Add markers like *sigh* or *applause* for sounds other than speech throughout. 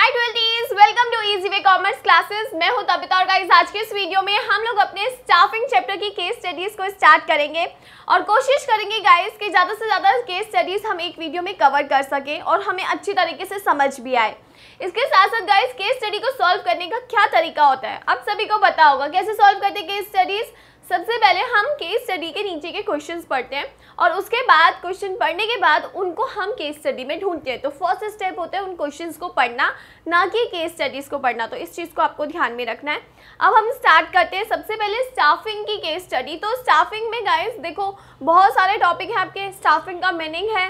Hi twelfthies welcome to easy way commerce classes मैं हूं तबिता और गाइस आज के इस वीडियो में हम लोग अपने स्टाफिंग चैप्टर की केस स्टडीज को स्टार्ट करेंगे और कोशिश करेंगे गाइस कि ज़्यादा से ज़्यादा केस स्टडीज हम एक वीडियो में कवर कर सकें और हमें अच्छी तरीके से समझ भी आए इसके साथ साथ गाइस केस स्टडी को सॉल्व करने का क्या तरीका होता है आप सभी को पता होगा कैसे सॉल्व करते केस स्टडीज़ सबसे पहले हम केस स्टडी के नीचे के क्वेश्चंस पढ़ते हैं और उसके बाद क्वेश्चन पढ़ने के बाद उनको हम केस स्टडी में ढूंढते हैं तो फर्स्ट स्टेप होता है उन क्वेश्चंस को पढ़ना ना कि केस स्टडीज़ को पढ़ना तो इस चीज़ को आपको ध्यान में रखना है अब हम स्टार्ट करते हैं सबसे पहले स्टाफिंग की केस स्टडी तो स्टाफिंग में गाइस देखो बहुत सारे टॉपिक हैं आपके स्टाफिंग का मीनिंग है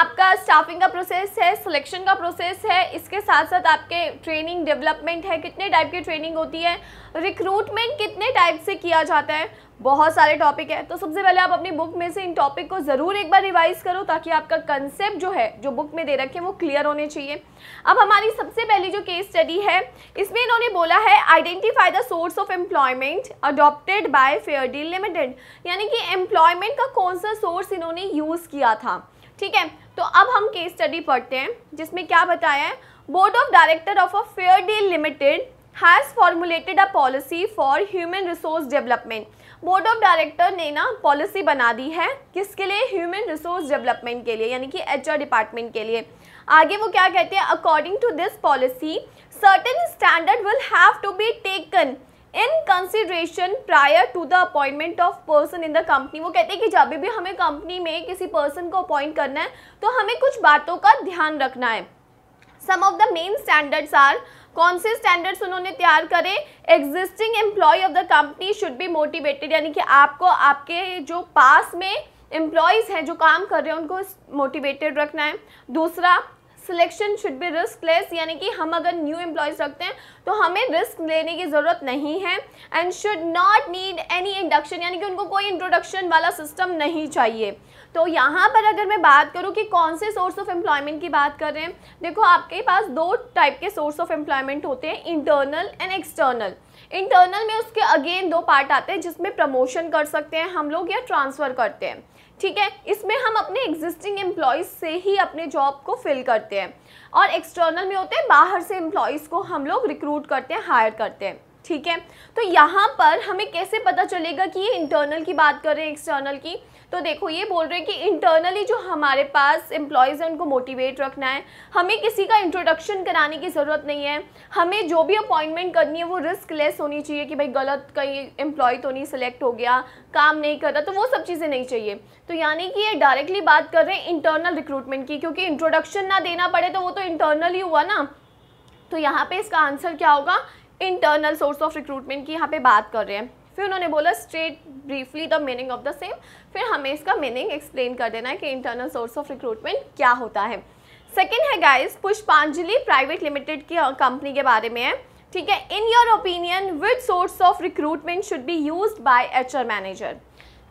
आपका स्टाफिंग का प्रोसेस है सिलेक्शन का प्रोसेस है इसके साथ साथ आपके ट्रेनिंग डेवलपमेंट है कितने टाइप की ट्रेनिंग होती है रिक्रूटमेंट कितने टाइप से किया जाता है बहुत सारे टॉपिक है तो सबसे पहले आप अपनी बुक में से इन टॉपिक को ज़रूर एक बार रिवाइज करो ताकि आपका कंसेप्ट जो है जो बुक में दे रखे वो क्लियर होने चाहिए अब हमारी सबसे पहली जो केस स्टडी है इसमें इन्होंने बोला है identify the source of employment adopted by fair deal limited यानी कि एम्प्लॉयमेंट का कौन सा सोर्स इन्होंने यूज़ किया था ठीक है तो अब हम केस स्टडी पढ़ते हैं जिसमें क्या बताया है board of director of a fair deal limited has formulated a policy for human resource development board of director ने ना पॉलिसी बना दी है किसके लिए ह्यूमन रिसोर्स डेवलपमेंट के लिए यानी कि एच डिपार्टमेंट के लिए आगे वो क्या कहते हैं according to this policy certain standard will have to be taken in consideration prior to the appointment of person in the company वो कहते हैं कि जब भी हमें कंपनी में किसी पर्सन को अपॉइंट करना है तो हमें कुछ बातों का ध्यान रखना है some of the main standards are कौन से स्टैंडर्ड्स उन्होंने तैयार करे existing employ of the company should be motivated यानी कि आपको आपके जो पास में एम्प्लॉयज़ हैं जो काम कर रहे हैं उनको मोटिवेटेड रखना है दूसरा selection should be riskless यानी कि हम अगर न्यू एम्प्लॉयज़ रखते हैं तो हमें रिस्क लेने की ज़रूरत नहीं है and should not need any induction यानी कि उनको कोई इंट्रोडक्शन वाला सिस्टम नहीं चाहिए तो यहाँ पर अगर मैं बात करूँ कि कौन से सोर्स ऑफ एम्प्लॉयमेंट की बात कर रहे हैं देखो आपके पास दो टाइप के सोर्स ऑफ एम्प्लॉयमेंट होते हैं इंटरनल एंड एक्सटर्नल इंटरनल में उसके अगेन दो पार्ट आते हैं जिसमें प्रमोशन कर सकते हैं हम लोग या ट्रांसफ़र करते हैं ठीक है इसमें हम अपने एग्जिस्टिंग एम्प्लॉयज़ से ही अपने जॉब को फिल करते हैं और एक्सटर्नल में होते हैं बाहर से एम्प्लॉयज़ को हम लोग रिक्रूट करते हैं हायर करते हैं ठीक है तो यहाँ पर हमें कैसे पता चलेगा कि ये इंटरनल की बात कर रहे हैं एक्सटर्नल की तो देखो ये बोल रहे हैं कि इंटरनली जो हमारे पास एम्प्लॉयज़ हैं उनको मोटिवेट रखना है हमें किसी का इंट्रोडक्शन कराने की ज़रूरत नहीं है हमें जो भी अपॉइंटमेंट करनी है वो रिस्क लेस होनी चाहिए कि भाई गलत कहीं एम्प्लॉय तो नहीं सिलेक्ट हो गया काम नहीं कर रहा तो वो सब चीज़ें नहीं चाहिए तो यानी कि ये डायरेक्टली बात कर रहे हैं इंटरनल रिक्रूटमेंट की क्योंकि इंट्रोडक्शन ना देना पड़े तो वो तो इंटरनल ही हुआ ना तो यहाँ पर इसका आंसर क्या होगा इंटरनल सोर्स ऑफ रिक्रूटमेंट की यहाँ पर बात कर रहे हैं फिर उन्होंने बोला state briefly the meaning of the same फिर हमें इसका मीनिंग एक्सप्लेन कर देना है कि इंटरनल सोर्स ऑफ रिक्रूटमेंट क्या होता है सेकेंड है गाइज पुष्पांजलि प्राइवेट लिमिटेड की कंपनी के बारे में है ठीक है in your opinion which source of recruitment should be use by H R manager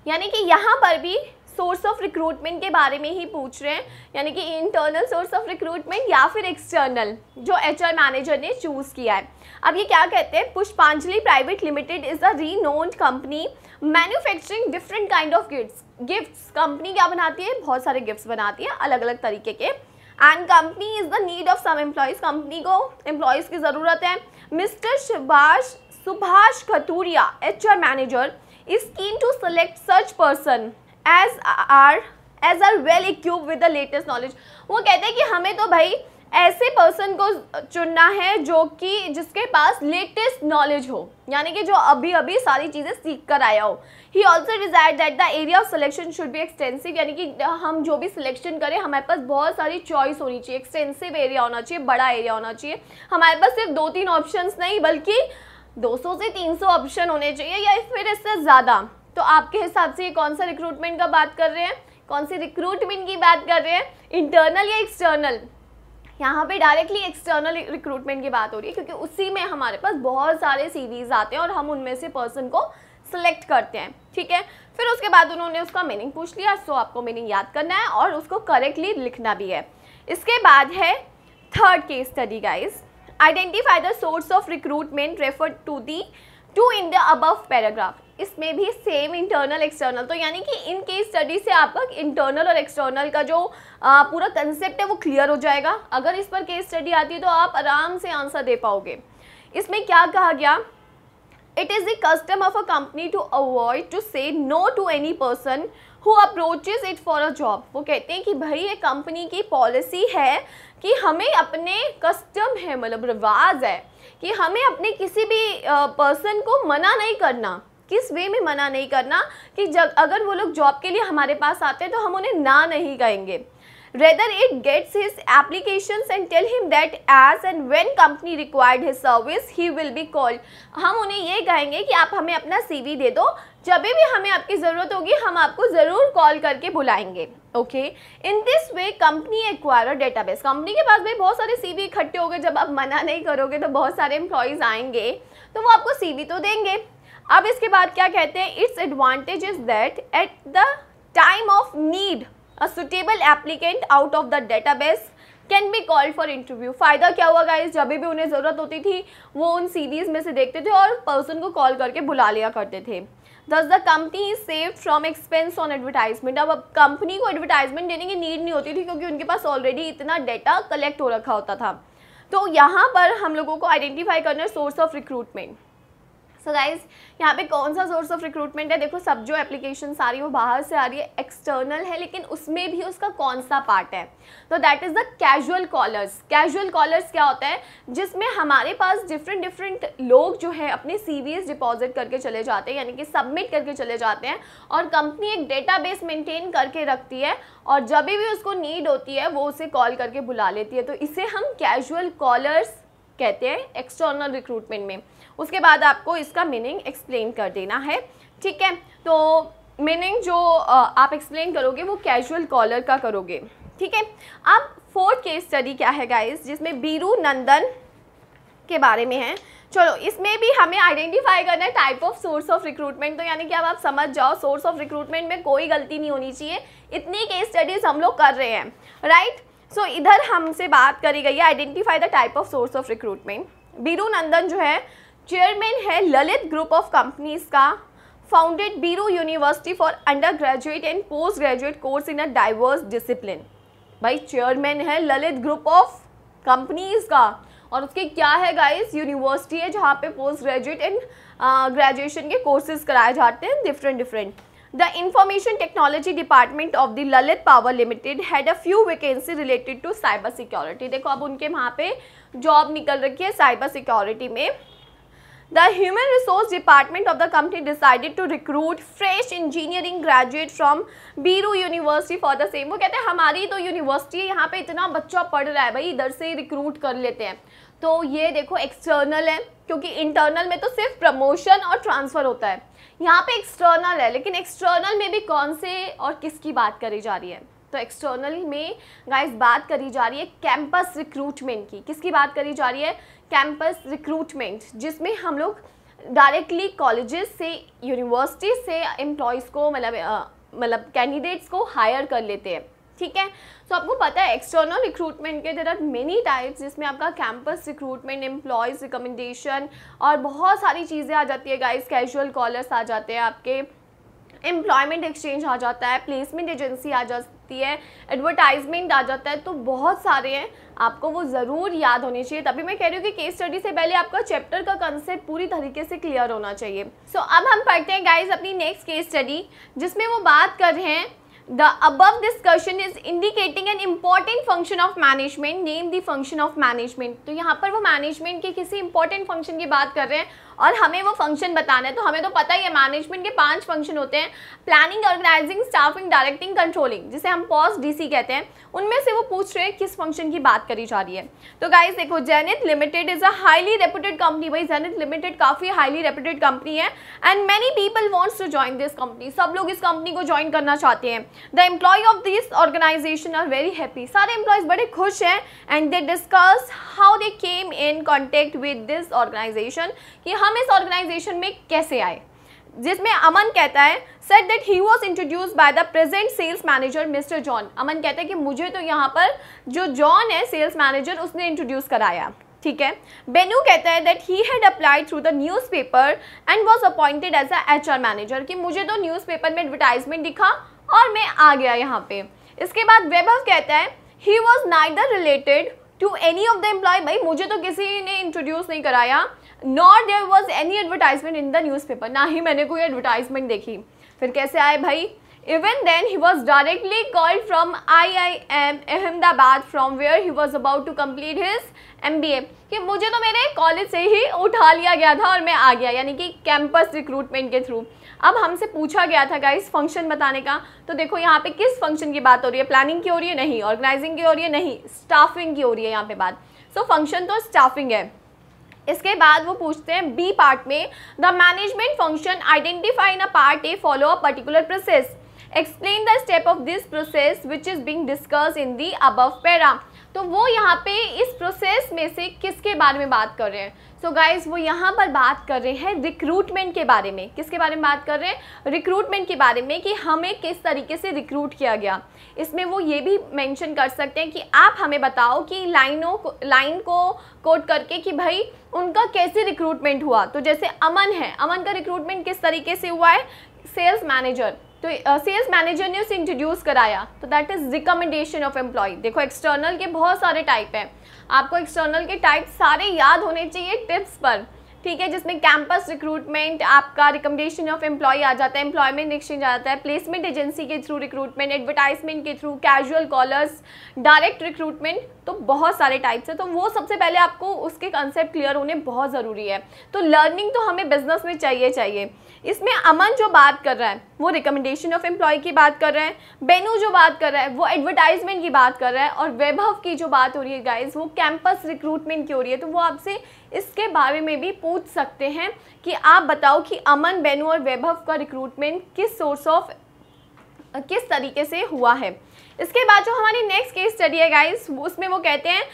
यानी कि यहाँ पर भी सोर्स ऑफ रिक्रूटमेंट के बारे में ही पूछ रहे हैं यानी कि इंटरनल सोर्स ऑफ रिक्रूटमेंट या फिर एक्सटर्नल जो एच मैनेजर ने चूज़ किया है अब ये क्या कहते हैं Pushpanjali private limited is a renowned company manufacturing different kind of gifts gifts company क्या बनाती है बहुत सारे गिफ्ट्स बनाती है अलग अलग तरीके के and company is the need of some employees company को एम्प्लॉयज़ की ज़रूरत है mister Subhash Subhash Khaturia H R manager is keen to select such person as are as are well equipped with the latest knowledge वो कहते हैं कि हमें तो भाई ऐसे पर्सन को चुनना है जो कि जिसके पास लेटेस्ट नॉलेज हो यानी कि जो अभी अभी सारी चीज़ें सीख कर आया हो he also desire that the area of selection should be extensive यानी कि हम जो भी सिलेक्शन करें हमारे पास बहुत सारी चॉइस होनी चाहिए एक्सटेंसिव एरिया होना चाहिए बड़ा एरिया होना चाहिए हमारे पास सिर्फ दो तीन ऑप्शन नहीं बल्कि 200 से 300 ऑप्शन होने चाहिए या फिर इससे ज़्यादा तो आपके हिसाब से ये कौन सा रिक्रूटमेंट का बात कर रहे हैं कौन से रिक्रूटमेंट की बात कर रहे हैं इंटरनल या एक्सटर्नल यहाँ पे डायरेक्टली एक्सटर्नल रिक्रूटमेंट की बात हो रही है क्योंकि उसी में हमारे पास बहुत सारे सीवीज आते हैं और हम उनमें से पर्सन को सिलेक्ट करते हैं ठीक है फिर उसके बाद उन्होंने उसका मीनिंग पूछ लिया सो आपको मीनिंग याद करना है और उसको करेक्टली लिखना भी है इसके बाद है third case study guys identify the source of recruitment refer to the two in the above paragraph इसमें भी सेम इंटरनल एक्सटर्नल तो यानी कि इन केस स्टडी से आपका इंटरनल और एक्सटर्नल का जो आ, पूरा कंसेप्ट है वो क्लियर हो जाएगा अगर इस पर केस स्टडी आती है तो आप आराम से आंसर दे पाओगे इसमें क्या कहा गया it is the custom of a company to avoid to say no to any person who approaches it for a job वो कहते हैं कि भाई ये कंपनी की पॉलिसी है कि हमें अपने कस्टम है मतलब रिवाज है कि हमें अपने किसी भी पर्सन को मना नहीं करना किस वे में मना नहीं करना कि जब अगर वो लोग जॉब के लिए हमारे पास आते हैं तो हम उन्हें ना नहीं कहेंगे rather it gets his application and tell him that as and when company required his service he will be called हम उन्हें ये कहेंगे कि आप हमें अपना वी दे दो जब भी हमें आपकी ज़रूरत होगी हम आपको ज़रूर कॉल करके बुलाएंगे okay in this way company acquire database company के पास भी बहुत सारे वी इकट्ठे हो गए जब आप मना नहीं करोगे तो बहुत सारे एम्प्लॉयज़ आएंगे तो वो आपको वी तो देंगे अब इसके बाद क्या कहते हैं its advantage is that at the time of need a suitable applicant out of the database can be called for interview फ़ायदा क्या हुआ गाइज जब भी उन्हें ज़रूरत होती थी वो उन सीरीज़ में से देखते थे और पर्सन को कॉल करके बुला लिया करते थे thus the company is save from expense on advertisement अब कंपनी को एडवर्टाइजमेंट देने की नीड नहीं होती थी क्योंकि उनके पास ऑलरेडी इतना डेटा कलेक्ट हो रखा होता था तो यहाँ पर हम लोगों को आइडेंटिफाई करना है source of recruitment so guys यहाँ पे कौन सा सोर्स ऑफ रिक्रूटमेंट है देखो सब जो एप्लीकेशन आ रही है वो बाहर से आ रही है एक्सटर्नल है लेकिन उसमें भी उसका कौन सा पार्ट है तो that is the casual callers casual callers क्या होता है जिसमें हमारे पास डिफरेंट डिफरेंट लोग जो है अपने सी डिपॉजिट करके चले जाते हैं यानी कि सबमिट करके चले जाते हैं और कंपनी एक बेस मेंटेन करके रखती है और जब भी उसको नीड होती है वो उसे कॉल करके बुला लेती है तो इसे हम कैजुअल कॉलर्स कहते हैं एक्सटर्नल रिक्रूटमेंट में उसके बाद आपको इसका मीनिंग एक्सप्लेन कर देना है ठीक है तो मीनिंग जो आप एक्सप्लेन करोगे वो कैजुअल कॉलर का करोगे ठीक है अब फोर्थ केस स्टडी क्या है गाइस जिसमें बीरू नंदन के बारे में है चलो इसमें भी हमें आइडेंटिफाई करना है type of source of recruitment तो यानी कि अब आप समझ जाओ सोर्स ऑफ रिक्रूटमेंट में कोई गलती नहीं होनी चाहिए इतनी केस स्टडीज हम लोग कर रहे हैं राइट सो so, इधर हमसे बात करी गई है identify the type of source of recruitment Biru Nandan जो है चेयरमैन है ललित ग्रुप ऑफ कंपनीज का founded Biru university for undergraduate and postgraduate course in a diverse discipline भाई चेयरमैन है ललित ग्रुप ऑफ कंपनीज का और उसके क्या है गाइस यूनिवर्सिटी है जहाँ पे पोस्ट ग्रेजुएट एंड ग्रेजुएशन के कोर्सेज कराए जाते हैं different different the information technology department of the Lalit power limited had a few vacancy related to cyber security देखो अब उनके वहाँ पे जॉब निकल रखी है साइबर सिक्योरिटी में The Human Resource Department of the company decided to recruit fresh engineering graduate from Biru university for the same वो कहते हैं हमारी तो यूनिवर्सिटी है यहाँ पे इतना बच्चा पढ़ रहा है भाई इधर से रिक्रूट कर लेते हैं तो ये देखो एक्सटर्नल है क्योंकि इंटरनल में तो सिर्फ प्रमोशन और ट्रांसफ़र होता है यहाँ पे एक्सटर्नल है लेकिन एक्सटर्नल में भी कौन से और किसकी बात करी जा रही है तो एक्सटर्नल में गाइस बात करी जा रही है कैंपस रिक्रूटमेंट की किसकी बात करी जा रही है कैंपस रिक्रूटमेंट जिसमें हम लोग डायरेक्टली कॉलेजेस से यूनिवर्सिटी से एम्प्लॉयज़ को मतलब मतलब कैंडिडेट्स को हायर कर लेते हैं ठीक है सो तो so, आपको पता है एक्सटर्नल रिक्रूटमेंट के देर आर मेनी टाइप्स जिसमें आपका कैंपस रिक्रूटमेंट एम्प्लॉयज़ रिकमेंडेशन और बहुत सारी चीज़ें आ जाती है गाइस कैजुअल कॉलर्स आ जाते हैं आपके एम्प्लॉयमेंट एक्सचेंज आ जाता है प्लेसमेंट एजेंसी आ जाती है एडवर्टाइजमेंट आ जाता है तो बहुत सारे हैं आपको वो ज़रूर याद होने चाहिए तभी मैं कह रही हूँ कि केस स्टडी से पहले आपका चैप्टर का कंसेप्ट पूरी तरीके से क्लियर होना चाहिए सो so, अब हम पढ़ते हैं गाइज अपनी नेक्स्ट केस स्टडी जिसमें वो बात कर रहे हैं the above discussion is indicating an important function of management name the function of management तो यहाँ पर वो मैनेजमेंट के किसी इंपॉर्टेंट फंक्शन की बात कर रहे हैं और हमें वो फंक्शन बताना है तो हमें तो पता ही है मैनेजमेंट के पांच फंक्शन होते हैं planning organizing staffing directing controlling जिसे हम पॉज डीसी कहते हैं उनमें से वो पूछ रहे हैं किस फंक्शन की बात करी जा रही है तो गाइज देखो Zenith limited is a highly reputed company भाई जेनिथ लिमिटेड काफ़ी हाईली रेपुटेड कंपनी है and many people wants to join this company सब लोग इस कंपनी को ज्वाइन करना चाहते हैं the employ of this organization are very happy सारे एम्प्लॉयज बड़े खुश हैं and they discuss how they came in contact with this organization कि हम हम इस ऑर्गेनाइजेशन में कैसे आए जिसमें अमन कहता है said that he was introduce by the present sales manager mister John Aman कहता है कि मुझे तो यहाँ पर जो जॉन है सेल्स मैनेजर उसने इंट्रोड्यूस कराया ठीक है बेनू कहता है that he had applied through the newspaper and was appointed as a H R manager कि मुझे तो न्यूज़पेपर में एडवर्टाइजमेंट दिखा और मैं आ गया यहाँ पे इसके बाद वैभव कहता है he was neither related to any of the employ भाई मुझे तो किसी ने इंट्रोड्यूस नहीं कराया not there was any advertisement in the newspaper ना ही मैंने कोई एडवर्टाइजमेंट देखी फिर कैसे आए भाई even then he directly called from I I M Ahmedabad from where he was about to complete his M B A कि मुझे तो मेरे कॉलेज से ही उठा लिया गया था और मैं आ गया यानी कि कैंपस रिक्रूटमेंट के थ्रू अब हमसे पूछा गया था गाइस फंक्शन बताने का तो देखो यहाँ पे किस फंक्शन की बात हो रही है प्लानिंग की हो रही है नहीं ऑर्गेनाइजिंग की हो रही है नहीं स्टाफिंग की हो रही है यहाँ पे बात सो so, फंक्शन तो स्टाफिंग है इसके बाद वो पूछते हैं बी पार्ट में the management function identify in a part A follow a particular process explain the step of this process which is being discuss in the above para तो वो यहाँ पे इस प्रोसेस में से किसके बारे में बात कर रहे हैं सो so गाइज वो यहाँ पर बात कर रहे हैं रिक्रूटमेंट के बारे में किसके बारे में बात कर रहे हैं रिक्रूटमेंट के बारे में कि हमें किस तरीके से रिक्रूट किया गया इसमें वो ये भी मेंशन कर सकते हैं कि आप हमें बताओ कि लाइनों को लाइन को कोट करके कि भाई उनका कैसे रिक्रूटमेंट हुआ तो जैसे अमन है अमन का रिक्रूटमेंट किस तरीके से हुआ है सेल्स मैनेजर तो सेल्स मैनेजर ने उसे इंट्रोड्यूस कराया तो that is recommendation of employ देखो एक्सटर्नल के बहुत सारे टाइप हैं आपको एक्सटर्नल के टाइप सारे याद होने चाहिए टिप्स पर ठीक है जिसमें कैंपस रिक्रूटमेंट आपका रिकमेंडेशन ऑफ एम्प्लॉय आ जाता है एम्प्लॉयमेंट एक्सचेंज आ जाता है प्लेसमेंट एजेंसी के थ्रू रिक्रूटमेंट एडवर्टाइजमेंट के through casual callers direct recruitment तो बहुत सारे टाइप्स हैं तो वो सबसे पहले आपको उसके कंसेप्ट क्लियर होने बहुत ज़रूरी है तो लर्निंग तो हमें बिजनेस में चाहिए चाहिए इसमें अमन जो बात कर रहा है वो रिकमेंडेशन ऑफ एम्प्लॉय की बात कर रहे हैं बेनू जो बात कर रहा है वो एडवर्टाइजमेंट की बात कर रहा है और वैभव की जो बात हो रही है गाइज वो कैंपस रिक्रूटमेंट की हो रही है तो वो आपसे इसके बारे में भी पूछ सकते हैं कि आप बताओ कि अमन बेनू और वैभव का रिक्रूटमेंट किस सोर्स ऑफ किस तरीके से हुआ है इसके बाद जो हमारी नेक्स्ट केस स्टडी है गाइस उसमें वो कहते हैं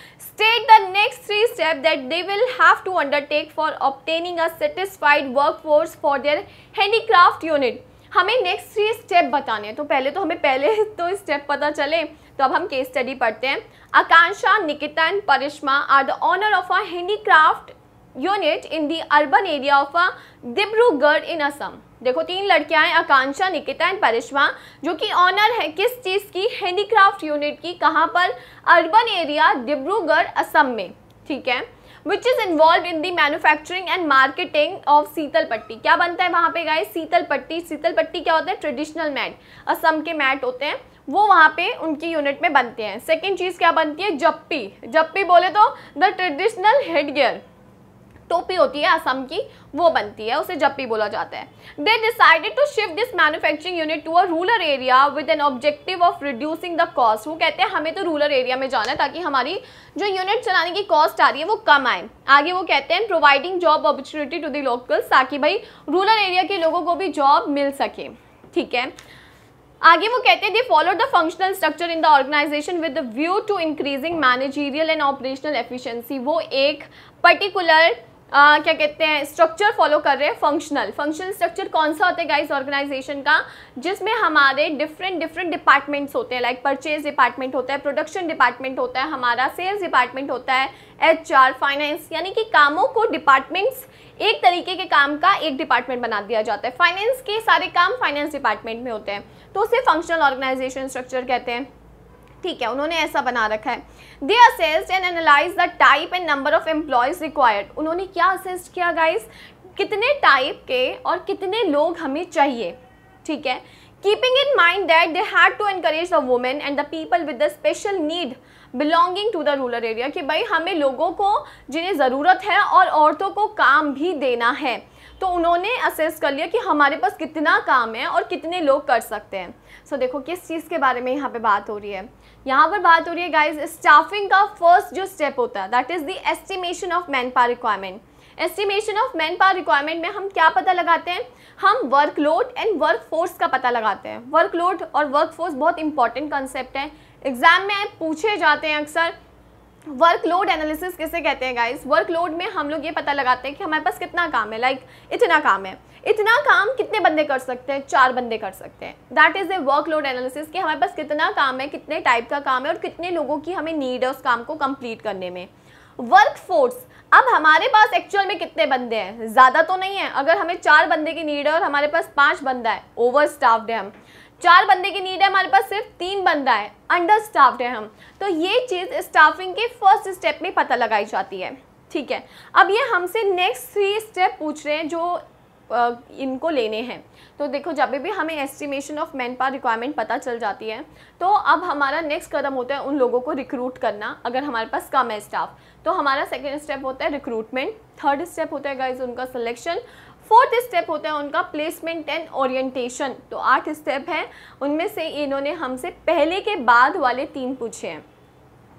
the next three step that they will have to undertake for obtaining a satisfied work force for their handicraft unit हमें नेक्स्ट थ्री स्टेप बताने हैं तो पहले तो हमें पहले *laughs* तो स्टेप पता चले तो अब हम केस स्टडी पढ़ते हैं Akanksha Niketan Parishma are the owner of a handicraft unit in the urban area of a Dibrugarh in Assam देखो तीन लड़कियां हैं आकांक्षा निकिता एंड परिश्मा जो कि ऑनर है किस चीज़ की हैंडीक्राफ्ट यूनिट की कहाँ पर अर्बन एरिया डिब्रूगढ़ असम में ठीक है which is involve in the manufacturing and marketing of Sitalpati क्या बनता है वहां पे गाइस सीतल पट्टी सीतल पट्टी क्या होता है ट्रेडिशनल मैट असम के मैट होते हैं वो वहाँ पे उनकी यूनिट में बनते हैं सेकेंड चीज़ क्या बनती है जप्पी जप्पी बोले तो द ट्रेडिशनल हेड गियर टोपी होती है असम की वो बनती है उसे जप्पी बोला जाता है they decided to shift this manufacturing unit to a rural area with an objective of reducing the cost वो कहते हैं हमें तो रूरल एरिया में जाना है ताकि हमारी जो यूनिट चलाने की कॉस्ट आ रही है वो कम आए आगे वो कहते हैं providing job opportunity to the locals ताकि भाई रूरल एरिया के लोगों को भी जॉब मिल सके ठीक है आगे वो कहते हैं they follow the functional structure in the organization with view to increasing managerial and operational efficiency वो एक पर्टिकुलर आ, क्या कहते हैं स्ट्रक्चर फॉलो कर रहे हैं फंक्शनल फंक्शनल स्ट्रक्चर कौन सा होता है गाइस ऑर्गेनाइजेशन का जिसमें हमारे डिफरेंट डिफरेंट डिपार्टमेंट्स होते हैं लाइक परचेज डिपार्टमेंट होता है प्रोडक्शन डिपार्टमेंट होता है हमारा सेल्स डिपार्टमेंट होता है एच फाइनेंस यानी कि कामों को डिपार्टमेंट्स एक तरीके के काम का एक डिपार्टमेंट बना दिया जाता है फाइनेंस के सारे काम फाइनेंस डिपार्टमेंट में होते हैं तो उसे फंक्शनल ऑर्गेनाइजेशन स्ट्रक्चर कहते हैं ठीक है उन्होंने ऐसा बना रखा है they assessed and analyse the type and number of employees required उन्होंने क्या असेस्ट किया गाइज कितने टाइप के और कितने लोग हमें चाहिए ठीक है keeping in mind that they had to encourage the women and the people with the special need belonging to the rural area कि भाई हमें लोगों को जिन्हें ज़रूरत है और औरतों को काम भी देना है तो उन्होंने असेस कर लिया कि हमारे पास कितना काम है और कितने लोग कर सकते हैं सो so, देखो किस चीज़ के बारे में यहाँ पे बात हो रही है यहाँ पर बात हो रही है गाइज स्टाफिंग का फर्स्ट जो स्टेप होता है that is the estimation of man power requirement estimation of man power requirement में हम क्या पता लगाते हैं हम वर्कलोड एंड वर्क फोर्स का पता लगाते हैं वर्कलोड और वर्क फोर्स बहुत इंपॉर्टेंट कंसेप्ट है एग्जाम में पूछे जाते हैं अक्सर वर्कलोड एनालिसिस किसे कहते हैं गाइज वर्कलोड में हम लोग ये पता लगाते हैं कि हमारे पास कितना काम है लाइक like, इतना काम है इतना काम कितने बंदे कर सकते हैं चार बंदे कर सकते हैं that is a workload analysis कि हमारे पास कितना काम है कितने टाइप का काम है और कितने लोगों की हमें नीड है उस काम को कंप्लीट करने में वर्क फोर्स अब हमारे पास एक्चुअल में कितने बंदे हैं ज़्यादा तो नहीं है अगर हमें चार बंदे की नीड है और हमारे पास पाँच बंदा है ओवर स्टाफ्ड है हम चार बंदे की नीड है हमारे पास सिर्फ तीन बंदा है अंडर स्टाफ्ड है हम तो ये चीज़ स्टाफिंग के फर्स्ट स्टेप में पता लगाई जाती है ठीक है अब ये हमसे नेक्स्ट थ्री स्टेप पूछ रहे हैं जो इनको लेने हैं तो देखो जब भी हमें estimation of man power requirement पता चल जाती है तो अब हमारा नेक्स्ट कदम होता है उन लोगों को रिक्रूट करना अगर हमारे पास कम है स्टाफ तो हमारा सेकेंड स्टेप होता है रिक्रूटमेंट थर्ड स्टेप होता है गाइज उनका सिलेक्शन फोर्थ स्टेप होता है उनका प्लेसमेंट एंड ओरिएंटेशन तो आठ स्टेप हैं उनमें से इन्होंने हमसे पहले के बाद वाले तीन पूछे हैं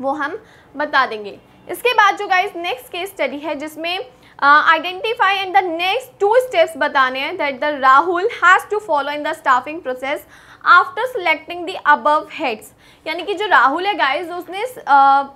वो हम बता देंगे इसके बाद जो गाइज नेक्स्ट केस स्टडी है जिसमें identify and the next two steps बताने हैं that the Rahul has to follow in the staffing process after selecting the above heads यानी कि जो राहुल है गाइज उसने uh,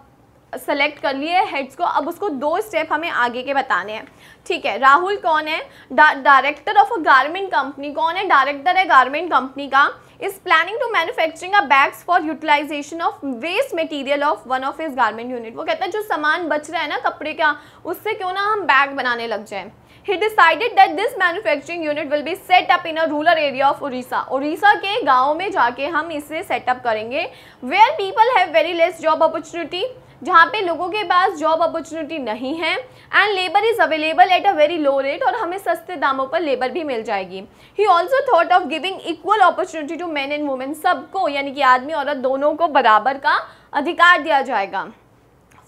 सेलेक्ट कर लिए हेड्स को अब उसको दो स्टेप हमें आगे के बताने हैं ठीक है राहुल कौन है director of a garment company कौन है डायरेक्टर है गारमेंट कंपनी का is planning to manufacturing a bags for utilization of waste material of one of is garment unit वो कहता है जो सामान बच रहा है ना कपड़े का उससे क्यों ना हम बैग बनाने लग जाएं he decided that this manufacturing unit will be set up in a rural area of Orissa. Orissa के गाँव में जाके हम इसे सेटअप करेंगे where people have very less job opportunity जहाँ पे लोगों के पास जॉब अपॉर्चुनिटी नहीं है and labour is available at a very low rate और हमें सस्ते दामों पर लेबर भी मिल जाएगी he also thought of giving equal opportunity to man and women सबको यानी कि आदमी औरत दोनों को बराबर का अधिकार दिया जाएगा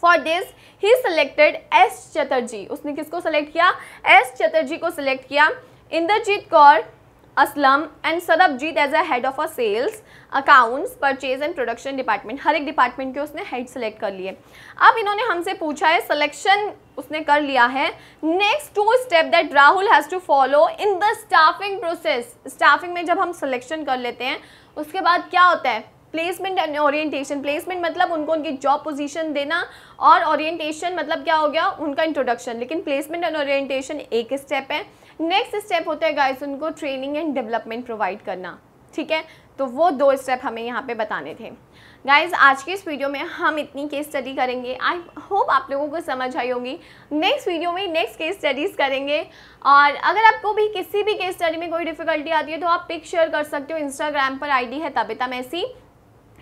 for this he selected S Chatterjee उसने किसको सेलेक्ट किया एस चटर्जी को सिलेक्ट किया Inderjeet Kaur Aslam and Sadbajit as a head of a sales accounts purchase and production department हर एक डिपार्टमेंट के उसने हेड सेलेक्ट कर लिए अब इन्होंने हमसे पूछा है सिलेक्शन उसने कर लिया है next two step that Rahul has to follow in the staffing process staffing में जब हम सिलेक्शन कर लेते हैं उसके बाद क्या होता है प्लेसमेंट एंड ओरिएंटेशन प्लेसमेंट मतलब उनको उनकी जॉब पोजीशन देना और ओरिएंटेशन मतलब क्या हो गया उनका इंट्रोडक्शन लेकिन प्लेसमेंट एंड ओरिएंटेशन एक स्टेप है नेक्स्ट स्टेप होता है गाइस उनको ट्रेनिंग एंड डेवलपमेंट प्रोवाइड करना ठीक है तो वो दो स्टेप हमें यहाँ पे बताने थे गाइज आज की इस वीडियो में हम इतनी केस स्टडी करेंगे आई होप आप लोगों को समझ आई होगी नेक्स्ट वीडियो में नेक्स्ट केस स्टडीज़ करेंगे और अगर आपको भी किसी भी केस स्टडी में कोई डिफ़िकल्टी आती है तो आप पिक शेयर कर सकते हो इंस्टाग्राम पर आईडी है तबिता मैसी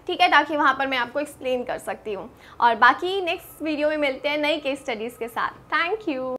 ठीक है ताकि वहाँ पर मैं आपको एक्सप्लेन कर सकती हूँ और बाकी नेक्स्ट वीडियो में मिलते हैं नई केस स्टडीज़ के साथ थैंक यू